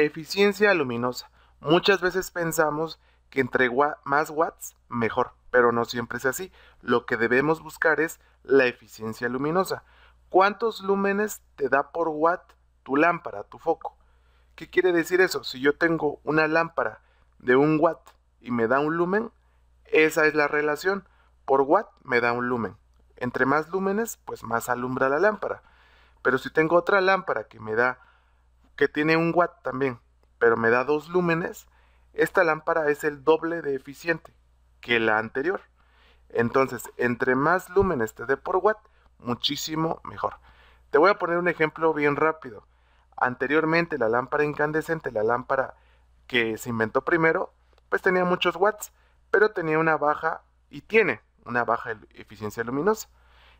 Eficiencia luminosa. Muchas veces pensamos que entre más watts, mejor, pero no siempre es así. Lo que debemos buscar es la eficiencia luminosa. ¿Cuántos lúmenes te da por watt tu lámpara, tu foco? ¿Qué quiere decir eso? Si yo tengo una lámpara de un watt y me da un lumen, esa es la relación. Por watt me da un lumen. Entre más lúmenes, pues más alumbra la lámpara. Pero si tengo otra lámpara que me da que tiene un watt también, pero me da dos lúmenes, esta lámpara es el doble de eficiente que la anterior. Entonces, entre más lúmenes te dé por watt, muchísimo mejor. Te voy a poner un ejemplo bien rápido. Anteriormente la lámpara incandescente, la lámpara que se inventó primero, pues tenía muchos watts, pero tenía una baja y tiene una baja eficiencia luminosa.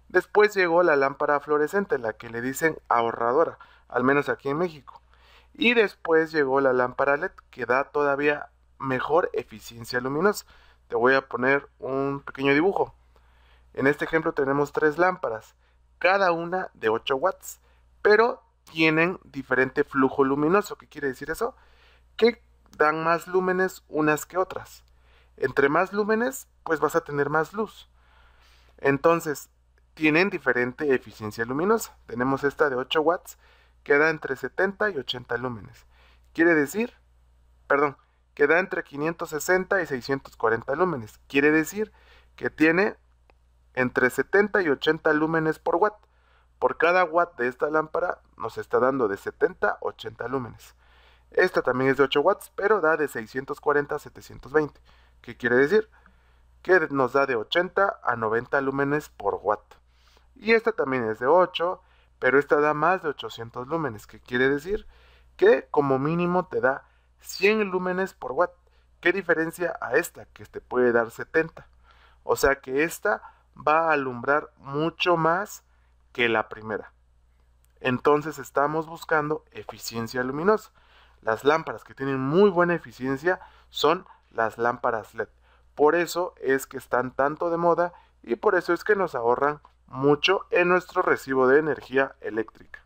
Después llegó la lámpara fluorescente, la que le dicen ahorradora, al menos aquí en México. Y después llegó la lámpara LED que da todavía mejor eficiencia luminosa. Te voy a poner un pequeño dibujo. En este ejemplo tenemos tres lámparas, cada una de 8 watts, pero tienen diferente flujo luminoso. ¿Qué quiere decir eso? Que dan más lúmenes unas que otras. Entre más lúmenes, pues vas a tener más luz. Entonces, tienen diferente eficiencia luminosa. Tenemos esta de 8 watts queda entre 70 y 80 lúmenes. Quiere decir, perdón, queda da entre 560 y 640 lúmenes. Quiere decir que tiene entre 70 y 80 lúmenes por watt. Por cada watt de esta lámpara nos está dando de 70 a 80 lúmenes. Esta también es de 8 watts, pero da de 640 a 720. ¿Qué quiere decir? Que nos da de 80 a 90 lúmenes por watt. Y esta también es de 8, pero esta da más de 800 lúmenes, que quiere decir que como mínimo te da 100 lúmenes por watt. ¿Qué diferencia a esta que te puede dar 70? O sea que esta va a alumbrar mucho más que la primera. Entonces estamos buscando eficiencia luminosa. Las lámparas que tienen muy buena eficiencia son las lámparas LED. Por eso es que están tanto de moda y por eso es que nos ahorran mucho en nuestro recibo de energía eléctrica.